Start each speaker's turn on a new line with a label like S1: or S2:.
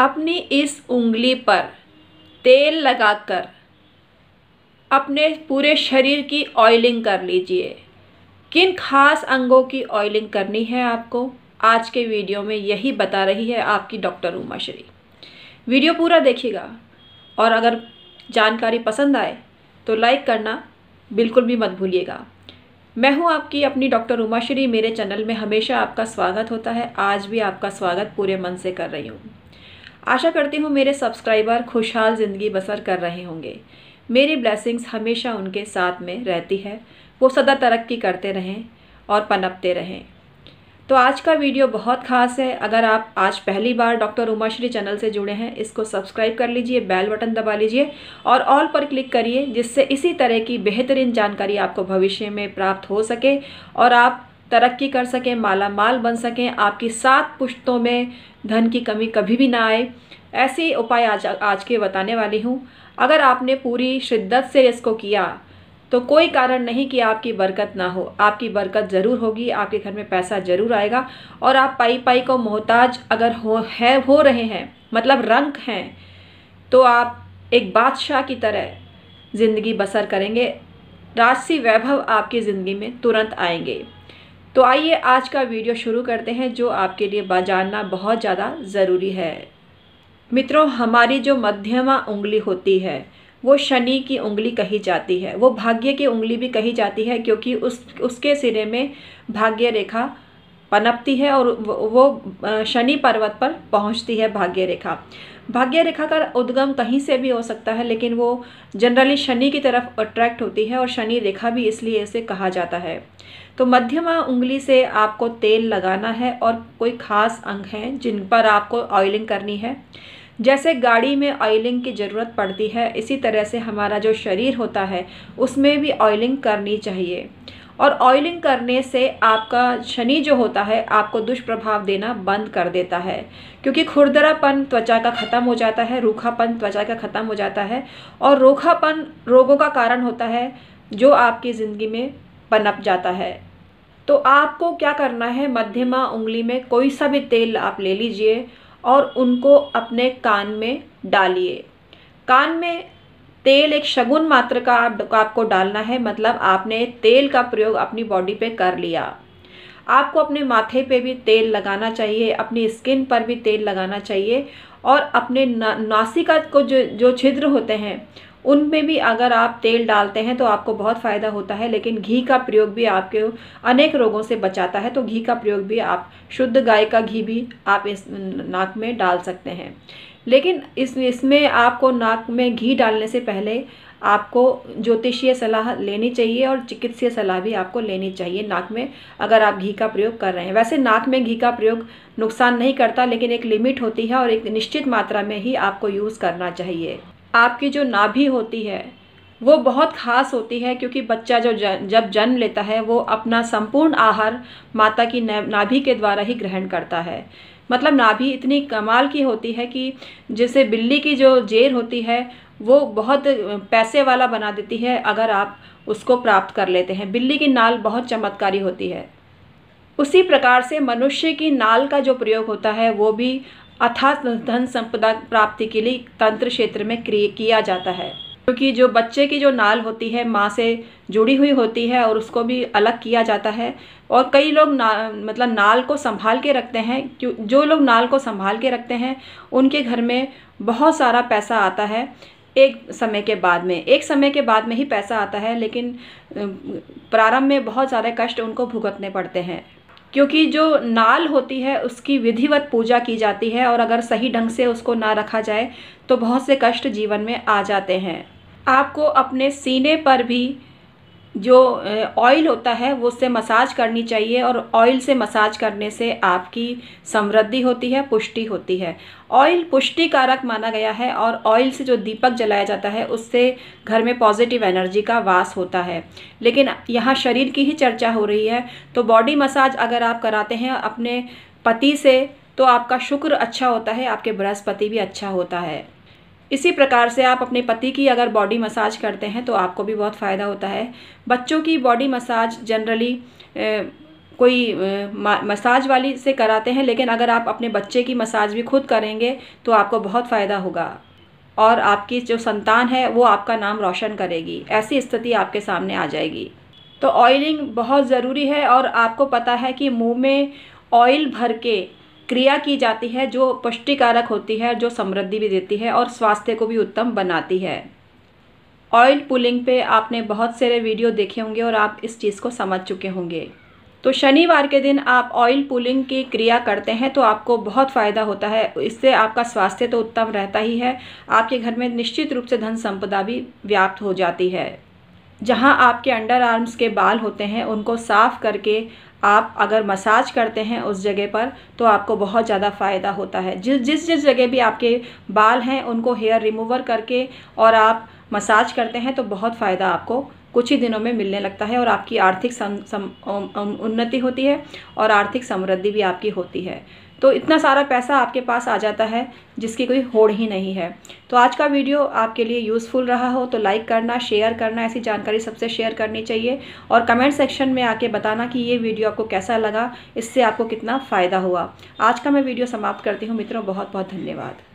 S1: अपनी इस उंगली पर तेल लगाकर अपने पूरे शरीर की ऑयलिंग कर लीजिए किन खास अंगों की ऑयलिंग करनी है आपको आज के वीडियो में यही बता रही है आपकी डॉक्टर उमा श्री वीडियो पूरा देखिएगा और अगर जानकारी पसंद आए तो लाइक करना बिल्कुल भी मत भूलिएगा मैं हूं आपकी अपनी डॉक्टर उमा श्री मेरे चैनल में हमेशा आपका स्वागत होता है आज भी आपका स्वागत पूरे मन से कर रही हूँ आशा करती हूँ मेरे सब्सक्राइबर खुशहाल ज़िंदगी बसर कर रहे होंगे मेरी ब्लेसिंग्स हमेशा उनके साथ में रहती है वो सदा तरक्की करते रहें और पनपते रहें तो आज का वीडियो बहुत खास है अगर आप आज पहली बार डॉक्टर उमाश्री चैनल से जुड़े हैं इसको सब्सक्राइब कर लीजिए बेल बटन दबा लीजिए और ऑल पर क्लिक करिए जिससे इसी तरह की बेहतरीन जानकारी आपको भविष्य में प्राप्त हो सके और आप तरक्की कर सकें माला माल बन सकें आपकी सात पुश्तों में धन की कमी कभी भी ना आए ऐसे उपाय आज आज के बताने वाली हूँ अगर आपने पूरी शिद्दत से इसको किया तो कोई कारण नहीं कि आपकी बरकत ना हो आपकी बरकत ज़रूर होगी आपके घर में पैसा ज़रूर आएगा और आप पाई पाई को मोहताज अगर हो है हो रहे हैं मतलब रंग हैं तो आप एक बादशाह की तरह ज़िंदगी बसर करेंगे राजसी वैभव आपकी ज़िंदगी में तुरंत आएंगे तो आइए आज का वीडियो शुरू करते हैं जो आपके लिए जानना बहुत ज़्यादा ज़रूरी है मित्रों हमारी जो मध्यमा उंगली होती है वो शनि की उंगली कही जाती है वो भाग्य की उंगली भी कही जाती है क्योंकि उस उसके सिरे में भाग्य रेखा पनपती है और वो शनि पर्वत पर पहुंचती है भाग्य रेखा भाग्य रेखा का उद्गम कहीं से भी हो सकता है लेकिन वो जनरली शनि की तरफ अट्रैक्ट होती है और शनि रेखा भी इसलिए इसे कहा जाता है तो मध्यमा उंगली से आपको तेल लगाना है और कोई खास अंग हैं जिन पर आपको ऑयलिंग करनी है जैसे गाड़ी में ऑयलिंग की ज़रूरत पड़ती है इसी तरह से हमारा जो शरीर होता है उसमें भी ऑयलिंग करनी चाहिए और ऑयलिंग करने से आपका शनि जो होता है आपको दुष्प्रभाव देना बंद कर देता है क्योंकि खुरदरापन त्वचा का ख़त्म हो जाता है रूखापन त्वचा का ख़त्म हो जाता है और रूखापन रोगों का कारण होता है जो आपकी ज़िंदगी में पनप जाता है तो आपको क्या करना है मध्यमा उंगली में कोई सा भी तेल आप ले लीजिए और उनको अपने कान में डालिए कान में तेल एक शगुन मात्र का आपको डालना है मतलब आपने तेल का प्रयोग अपनी बॉडी पे कर लिया आपको अपने माथे पे भी तेल लगाना चाहिए अपनी स्किन पर भी तेल लगाना चाहिए और अपने ना, नासिका को जो जो छिद्र होते हैं उनमें भी अगर आप तेल डालते हैं तो आपको बहुत फ़ायदा होता है लेकिन घी का प्रयोग भी आपके अनेक रोगों से बचाता है तो घी का प्रयोग भी आप शुद्ध गाय का घी भी आप इस नाक में डाल सकते हैं लेकिन इस इसमें आपको नाक में घी डालने से पहले आपको ज्योतिषीय सलाह लेनी चाहिए और चिकित्सीय सलाह भी आपको लेनी चाहिए नाक में अगर आप घी का प्रयोग कर रहे हैं वैसे नाक में घी का प्रयोग नुकसान नहीं करता लेकिन एक लिमिट होती है और एक निश्चित मात्रा में ही आपको यूज़ करना चाहिए आपकी जो नाभि होती है वो बहुत ख़ास होती है क्योंकि बच्चा जो जब जन्म लेता है वो अपना संपूर्ण आहार माता की नाभि के द्वारा ही ग्रहण करता है मतलब नाभि इतनी कमाल की होती है कि जैसे बिल्ली की जो जेर होती है वो बहुत पैसे वाला बना देती है अगर आप उसको प्राप्त कर लेते हैं बिल्ली की नाल बहुत चमत्कारी होती है उसी प्रकार से मनुष्य की नाल का जो प्रयोग होता है वो भी अर्थात धन संपदा प्राप्ति के लिए तंत्र क्षेत्र में किया जाता है क्योंकि जो बच्चे की जो नाल होती है माँ से जुड़ी हुई होती है और उसको भी अलग किया जाता है और कई लोग ना मतलब नाल को संभाल के रखते हैं क्यों जो लोग नाल को संभाल के रखते हैं उनके घर में बहुत सारा पैसा आता है एक समय के बाद में एक समय के बाद में ही पैसा आता है लेकिन प्रारंभ में बहुत सारे कष्ट उनको भुगतने पड़ते हैं क्योंकि जो नाल होती है उसकी विधिवत पूजा की जाती है और अगर सही ढंग से उसको ना रखा जाए तो बहुत से कष्ट जीवन में आ जाते हैं आपको अपने सीने पर भी जो ऑयल होता है वो उससे मसाज करनी चाहिए और ऑयल से मसाज करने से आपकी समृद्धि होती है पुष्टि होती है ऑयल पुष्टि कारक माना गया है और ऑयल से जो दीपक जलाया जाता है उससे घर में पॉजिटिव एनर्जी का वास होता है लेकिन यहाँ शरीर की ही चर्चा हो रही है तो बॉडी मसाज अगर आप कराते हैं अपने पति से तो आपका शुक्र अच्छा होता है आपके बृहस्पति भी अच्छा होता है इसी प्रकार से आप अपने पति की अगर बॉडी मसाज करते हैं तो आपको भी बहुत फ़ायदा होता है बच्चों की बॉडी मसाज जनरली कोई मसाज वाली से कराते हैं लेकिन अगर आप अपने बच्चे की मसाज भी खुद करेंगे तो आपको बहुत फ़ायदा होगा और आपकी जो संतान है वो आपका नाम रोशन करेगी ऐसी स्थिति आपके सामने आ जाएगी तो ऑयलिंग बहुत ज़रूरी है और आपको पता है कि मुंह में ऑयल भर के क्रिया की जाती है जो पुष्टिकारक होती है जो समृद्धि भी देती है और स्वास्थ्य को भी उत्तम बनाती है ऑयल पुलिंग पे आपने बहुत सारे वीडियो देखे होंगे और आप इस चीज़ को समझ चुके होंगे तो शनिवार के दिन आप ऑयल पुलिंग की क्रिया करते हैं तो आपको बहुत फ़ायदा होता है इससे आपका स्वास्थ्य तो उत्तम रहता ही है आपके घर में निश्चित रूप से धन संपदा भी व्याप्त हो जाती है जहाँ आपके अंडर आर्म्स के बाल होते हैं उनको साफ करके आप अगर मसाज करते हैं उस जगह पर तो आपको बहुत ज़्यादा फ़ायदा होता है जिस जिस जिस जगह भी आपके बाल हैं उनको हेयर रिमूवर करके और आप मसाज करते हैं तो बहुत फ़ायदा आपको कुछ ही दिनों में मिलने लगता है और आपकी आर्थिक सम, सम, उन्नति होती है और आर्थिक समृद्धि भी आपकी होती है तो इतना सारा पैसा आपके पास आ जाता है जिसकी कोई होड़ ही नहीं है तो आज का वीडियो आपके लिए यूज़फुल रहा हो तो लाइक करना शेयर करना ऐसी जानकारी सबसे शेयर करनी चाहिए और कमेंट सेक्शन में आके बताना कि ये वीडियो आपको कैसा लगा इससे आपको कितना फ़ायदा हुआ आज का मैं वीडियो समाप्त करती हूँ मित्रों बहुत बहुत धन्यवाद